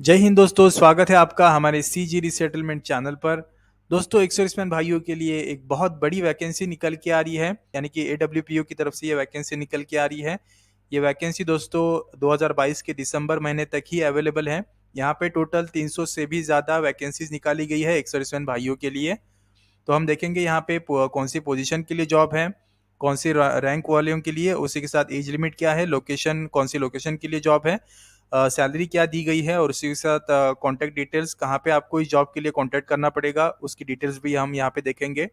जय हिंद दोस्तों स्वागत है आपका हमारे सी जी रिसेटलमेंट चैनल पर दोस्तों एक सर्विसमैन भाइयों के लिए एक बहुत बड़ी वैकेंसी निकल के आ रही है यानी कि ए की तरफ से ये वैकेंसी निकल के आ रही है ये वैकेंसी दोस्तों 2022 के दिसंबर महीने तक ही अवेलेबल है यहाँ पे टोटल 300 से भी ज़्यादा वैकेंसीज निकाली गई है एक सर्विसमैन भाइयों के लिए तो हम देखेंगे यहाँ पे कौन सी पोजिशन के लिए जॉब है कौन सी रैंक वालों के लिए उसी के साथ एज लिमिट क्या है लोकेशन कौन सी लोकेशन के लिए जॉब है सैलरी क्या दी गई है और उसी के साथ कॉन्टैक्ट डिटेल्स कहाँ पे आपको इस जॉब के लिए कॉन्टैक्ट करना पड़ेगा उसकी डिटेल्स भी हम यहाँ पे देखेंगे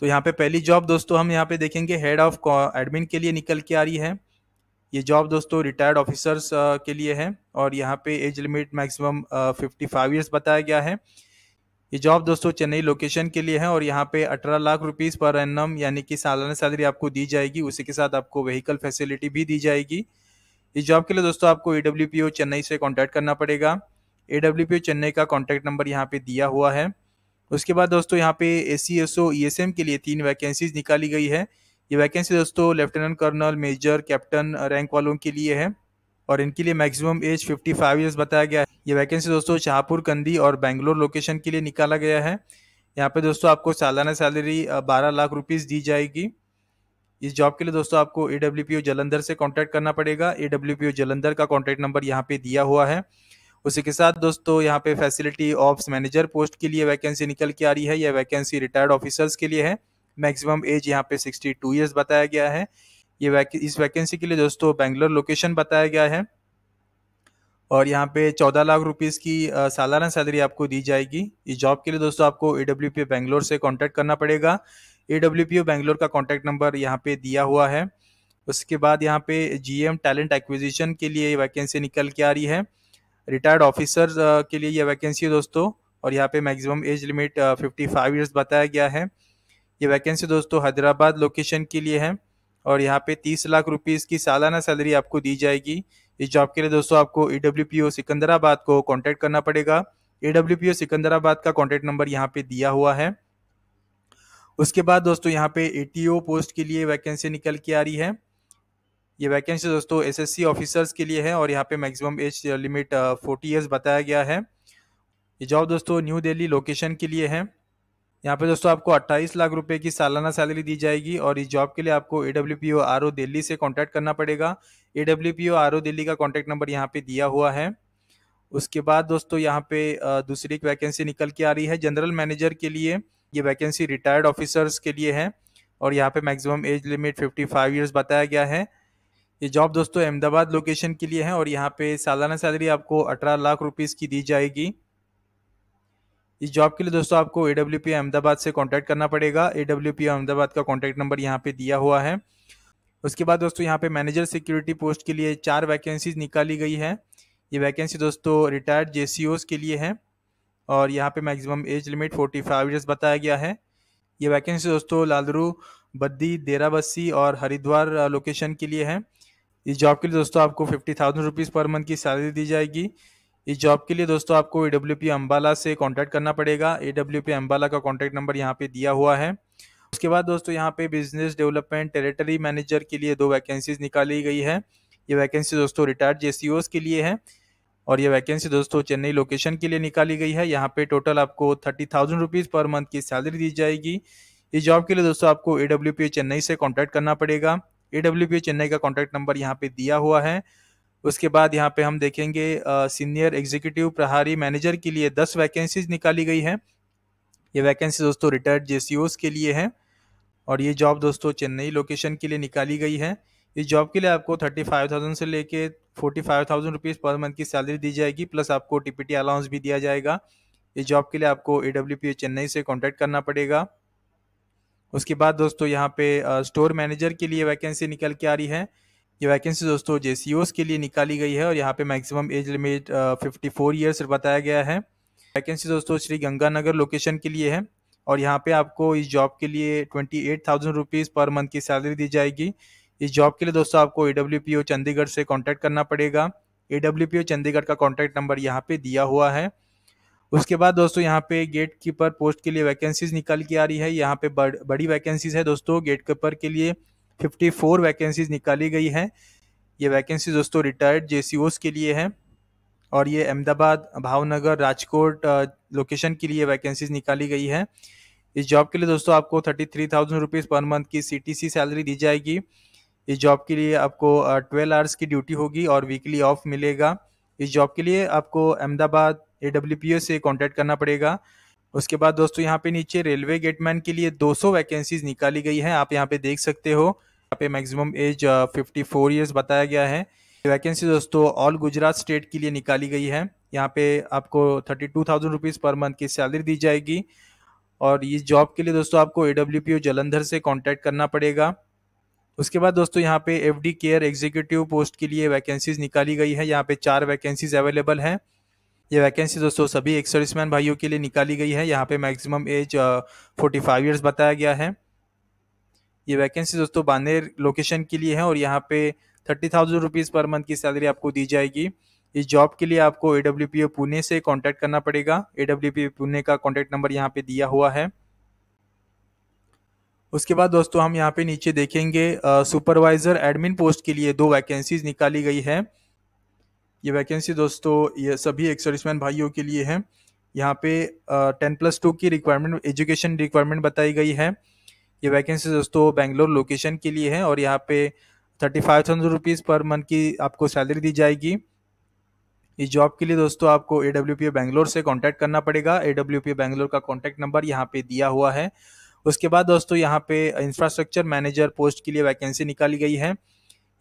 तो यहाँ पे पहली जॉब दोस्तों हम यहाँ पे देखेंगे हेड ऑफ एडमिन के लिए निकल के आ रही है ये जॉब दोस्तों रिटायर्ड ऑफिसर्स के लिए है और यहाँ पे age limit maximum fifty five years बताया गया है ये जॉब दोस्तों चेन्नई लोकेशन के लिए है और यहाँ पे अठारह लाख रुपीज़ पर एनम यानी कि सालाना सैलरी आपको दी जाएगी उसी के साथ आपको व्हीकल फैसिलिटी भी दी जाएगी इस जॉब के लिए दोस्तों आपको ए चेन्नई से कॉन्टैक्ट करना पड़ेगा ए चेन्नई का कॉन्टैक्ट नंबर यहाँ पे दिया हुआ है उसके बाद दोस्तों यहाँ पे A C S O E S M के लिए तीन वैकेंसीज निकाली गई है ये वैकेंसी दोस्तों lieutenant colonel major captain rank वालों के लिए है और इनके लिए मैक्सिमम एज 55 फाइव ईयर्स बताया गया है ये वैकेंसी दोस्तों शाहपुर कंदी और बेंगलोर लोकेशन के लिए निकाला गया है यहाँ पे दोस्तों आपको सालाना सैलरी 12 लाख रुपीज़ दी जाएगी इस जॉब के लिए दोस्तों आपको ए जलंधर से कॉन्टैक्ट करना पड़ेगा ए पी ओ जलंधर का कॉन्टैक्ट नंबर यहाँ पे दिया हुआ है उसी के साथ दोस्तों यहाँ पे फैसिलिटी ऑफ्स मैनेजर पोस्ट के लिए वैकेंसी निकल के आ रही है यह वैकेंसी रिटायर्ड ऑफिसर्स के लिए है मैक्सिमम एज यहाँ पे सिक्सटी टू ईयर्स बताया गया है ये वैके, इस वैकेंसी के लिए दोस्तों बैंगलोर लोकेशन बताया गया है और यहाँ पे चौदह लाख रुपीज़ की सालाना सैलरी आपको दी जाएगी इस जॉब के लिए दोस्तों आपको ए डब्ल्यू पी बैंगलोर से कॉन्टैक्ट करना पड़ेगा A W P O Bangalore का कॉन्टैक्ट नंबर यहाँ पे दिया हुआ है उसके बाद यहाँ पे जी एम टैलेंट एक्विजिशन के लिए ये वैकेंसी निकल के आ रही है रिटायर्ड ऑफिसर के लिए यह वैकेंसी है दोस्तों और यहाँ पे maximum age limit fifty five years बताया गया है ये वैकेंसी दोस्तों हैदराबाद लोकेशन के लिए है और यहाँ पे तीस लाख रुपीज़ की सालाना सैलरी आपको दी जाएगी इस जॉब के लिए दोस्तों आपको E W P O Secunderabad को कॉन्टैक्ट करना पड़ेगा A W P O Secunderabad का कॉन्टैक्ट नंबर यहाँ पे दिया हुआ है उसके बाद दोस्तों यहाँ पे ए पोस्ट के लिए वैकेंसी निकल के आ रही है ये वैकेंसी दोस्तों एसएससी ऑफिसर्स के लिए है और यहाँ पे maximum age limit forty years बताया गया है ये जॉब दोस्तों न्यू दिल्ली लोकेशन के लिए है यहाँ पे दोस्तों आपको 28 लाख रुपए की सालाना सैलरी दी जाएगी और इस जॉब के लिए आपको A W P O R O Delhi से कॉन्टैक्ट करना पड़ेगा A W P O R O Delhi का कॉन्टैक्ट नंबर यहाँ पे दिया हुआ है उसके बाद दोस्तों यहाँ पे uh, दूसरी एक वैकेंसी निकल के आ रही है जनरल मैनेजर के लिए ये वैकेंसी रिटायर्ड ऑफिसर्स के लिए है और यहाँ पे मैक्सिमम एज लिमिट 55 ईयर्स बताया गया है ये जॉब दोस्तों अहमदाबाद लोकेशन के लिए है और यहाँ पे सालाना सैलरी आपको अठारह लाख रुपीज़ की दी जाएगी इस जॉब के लिए दोस्तों आपको ए डब्ल्यू पी अहमदाबाद से कॉन्टैक्ट करना पड़ेगा ए डब्ल्यू पी अहमदाबाद का कॉन्टैक्ट नंबर यहाँ पे दिया हुआ है उसके बाद दोस्तों यहाँ पे मैनेजर सिक्योरिटी पोस्ट के लिए चार वैकेंसीज निकाली गई है ये वैकेंसी दोस्तों रिटायर्ड जे के लिए है और यहाँ पे maximum age limit forty five years बताया गया है ये वैकेंसी दोस्तों लालरू बद्दी देराबस्सी और हरिद्वार लोकेशन के लिए है इस जॉब के लिए दोस्तों आपको fifty thousand rupees per month की सैलरी दी जाएगी इस जॉब के लिए दोस्तों आपको ए डब्ल्यू पी अम्बाला से कॉन्टैक्ट करना पड़ेगा ए डब्ल्यू पी अम्बाला का कॉन्टैक्ट नंबर यहाँ पे दिया हुआ है उसके बाद दोस्तों यहाँ पे बिजनेस डेवलपमेंट टेरिटरी मैनेजर के लिए दो वैकेंसीज निकाली गई है ये वैकेंसी दोस्तों रिटायर्ड जे के लिए है और ये वैकेंसी दोस्तों चेन्नई लोकेशन के लिए निकाली गई है यहाँ पे टोटल आपको thirty thousand rupees per month की सैलरी दी जाएगी इस जॉब के लिए दोस्तों आपको ए डब्ल्यू पी चेन्नई से कॉन्टैक्ट करना पड़ेगा ए डब्ल्यू पी चेन्नई का कॉन्टैक्ट नंबर यहाँ पे दिया हुआ है उसके बाद यहाँ पे हम देखेंगे सीनियर एग्जीक्यूटिव प्रहारी मैनेजर के लिए दस वैकेंसीज निकाली गई है ये वैकेंसी दोस्तों रिटायर्ड जे के लिए है और ये जॉब दोस्तों चेन्नई लोकेशन के लिए निकाली गई है इस जॉब के लिए आपको थर्टी फाइव थाउजेंड से लेके forty five thousand rupees per month की सैलरी दी जाएगी प्लस आपको टीपीटी टी अलाउंस भी दिया जाएगा इस जॉब के लिए आपको ए डब्ल्यू पी चेन्नई से कॉन्टैक्ट करना पड़ेगा उसके बाद दोस्तों यहाँ पे स्टोर मैनेजर के लिए वैकेंसी निकल के आ रही है ये वैकेंसी दोस्तों जे के लिए निकाली गई है और यहाँ पे maximum age limit fifty four years बताया गया है वैकेंसी दोस्तों श्री गंगानगर लोकेशन के लिए है और यहाँ पे आपको इस जॉब के लिए twenty eight thousand rupees per month की सैलरी दी जाएगी इस जॉब के लिए दोस्तों आपको ए चंडीगढ़ से कॉन्टैक्ट करना पड़ेगा ए चंडीगढ़ का कॉन्टैक्ट नंबर यहाँ पे दिया हुआ है उसके बाद दोस्तों यहाँ पे गेट कीपर पोस्ट के लिए वैकेंसीज निकल के आ रही है यहाँ पे बड़, बड़ी वैकेंसीज है दोस्तों गेट कीपर के लिए 54 वैकेंसीज निकाली गई है ये वैकेंसी दोस्तों रिटायर्ड जे के लिए है और ये अहमदाबाद भावनगर राजकोट लोकेशन के लिए वैकेंसीज निकाली गई है इस जॉब के लिए दोस्तों आपको thirty three thousand rupees per month की सी सैलरी दी जाएगी इस जॉब के लिए आपको ट्वेल्व आवर्स की ड्यूटी होगी और वीकली ऑफ मिलेगा इस जॉब के लिए आपको अहमदाबाद ए से कॉन्टैक्ट करना पड़ेगा उसके बाद दोस्तों यहाँ पे नीचे रेलवे गेटमैन के लिए 200 वैकेंसीज निकाली गई है आप यहाँ पे देख सकते हो यहाँ पे मैक्सिमम एज 54 फोर ईयर्स बताया गया है वैकेंसी दोस्तों ऑल गुजरात स्टेट के लिए निकाली गई है यहाँ पे आपको thirty two thousand rupees per month की सैलरी दी जाएगी और इस जॉब के लिए दोस्तों आपको ए जलंधर से कॉन्टैक्ट करना पड़ेगा उसके बाद दोस्तों यहाँ पे F D care executive post के लिए वैकेंसीज निकाली गई है यहाँ पे चार वैकेंसीज अवेलेबल हैं ये वैकेंसी दोस्तों सभी एक सर्विसमैन भाइयों के लिए निकाली गई है यहाँ पे maximum age forty five years बताया गया है ये वैकेंसी दोस्तों बानेर लोकेशन के लिए है और यहाँ पे thirty thousand rupees per month की सैलरी आपको दी जाएगी इस जॉब के लिए आपको A W P O Pune से कॉन्टैक्ट करना पड़ेगा A W P O Pune का कॉन्टैक्ट नंबर यहाँ पे दिया हुआ है उसके बाद दोस्तों हम यहाँ पे नीचे देखेंगे सुपरवाइजर एडमिन पोस्ट के लिए दो वैकेंसीज निकाली गई है ये वैकेंसी दोस्तों ये सभी एक सर्विसमैन भाइयों के लिए है यहाँ पे टेन प्लस टू की रिक्वायरमेंट एजुकेशन रिक्वायरमेंट बताई गई है ये वैकेंसी दोस्तों बेंगलोर लोकेशन के लिए है और यहाँ पे thirty five thousand rupees per month की आपको सैलरी दी जाएगी इस जॉब के लिए दोस्तों आपको ए डब्ल्यू पी बैंगलोर से कॉन्टैक्ट करना पड़ेगा ए डब्ल्यू पी बेंगलोर का कॉन्टैक्ट नंबर यहाँ पे दिया हुआ है उसके बाद दोस्तों यहाँ पे इंफ्रास्ट्रक्चर मैनेजर पोस्ट के लिए वैकेंसी निकाली गई है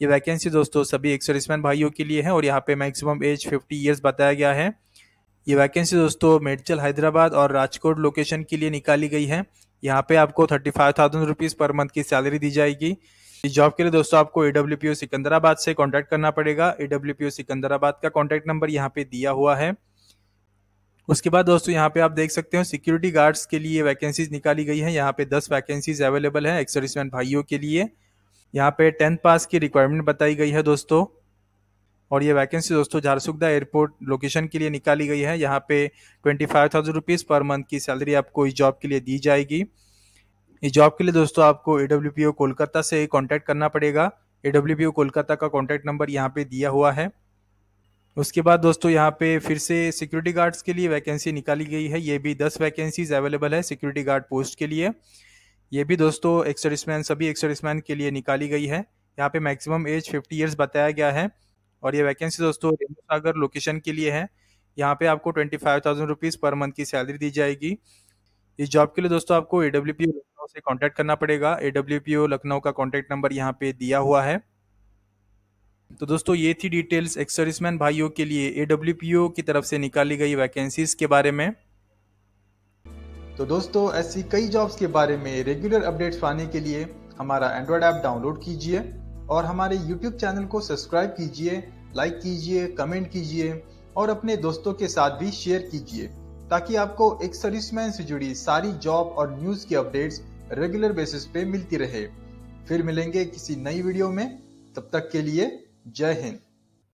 ये वैकेंसी दोस्तों सभी एक सर्विसमैन भाइयों के लिए है और यहाँ पे मैक्सिमम एज 50 इयर्स बताया गया है ये वैकेंसी दोस्तों मेडचल हैदराबाद और राजकोट लोकेशन के लिए निकाली गई है यहाँ पे आपको thirty five thousand rupees per month की सैलरी दी जाएगी इस जॉब के लिए दोस्तों आपको A W P O Secunderabad से कॉन्टैक्ट करना पड़ेगा A W P O Secunderabad का कॉन्टैक्ट नंबर यहाँ पे दिया हुआ है उसके बाद दोस्तों यहाँ पे आप देख सकते हो सिक्योरिटी गार्ड्स के लिए वैकेंसीज निकाली गई हैं यहाँ पे दस वैकेंसीज अवेलेबल हैं एक्सरिसमैन भाइयों के लिए यहाँ पे टेंथ पास की रिक्वायरमेंट बताई गई है दोस्तों और ये वैकेंसी दोस्तों झारसुगदा एयरपोर्ट लोकेशन के लिए निकाली गई है यहाँ पे twenty five thousand rupees per month की सैलरी आपको इस जॉब के लिए दी जाएगी इस जॉब के लिए दोस्तों आपको A W P O Kolkata से कॉन्टैक्ट करना पड़ेगा A W P O Kolkata का कॉन्टैक्ट नंबर यहाँ पे दिया हुआ है उसके बाद दोस्तों यहाँ पे फिर से सिक्योरिटी गार्ड्स के लिए वैकेंसी निकाली गई है ये भी दस वैकेंसीज अवेलेबल है सिक्योरिटी गार्ड पोस्ट के लिए ये भी दोस्तों एक सर्विसमैन सभी एक सर्विसमैन के लिए निकाली गई है यहाँ पे मैक्सिमम एज फिफ्टी इयर्स बताया गया है और ये वैकेंसी दोस्तों रेमो सागर लोकेशन के लिए है यहाँ पे आपको twenty five thousand rupees per month की सैलरी दी जाएगी इस जॉब के लिए दोस्तों आपको A W P O Lucknow से कॉन्टैक्ट करना पड़ेगा A W P O Lucknow का कॉन्टैक्ट नंबर यहाँ पे दिया हुआ है तो दोस्तों ये थी डिटेल्स एक्स सर्विसमैन भाइयों के लिए ए की तरफ से निकाली गई वैकेंसीज के बारे में तो दोस्तों ऐसी कई जॉब्स के बारे में रेगुलर अपडेट्स पाने के लिए हमारा एंड्रॉयड ऐप डाउनलोड कीजिए और हमारे यूट्यूब चैनल को सब्सक्राइब कीजिए लाइक कीजिए कमेंट कीजिए और अपने दोस्तों के साथ भी शेयर कीजिए ताकि आपको एक सर्विसमैन से जुड़ी सारी जॉब और न्यूज़ की अपडेट्स रेगुलर बेसिस पे मिलती रहे फिर मिलेंगे किसी नई वीडियो में तब तक के लिए जय हिंद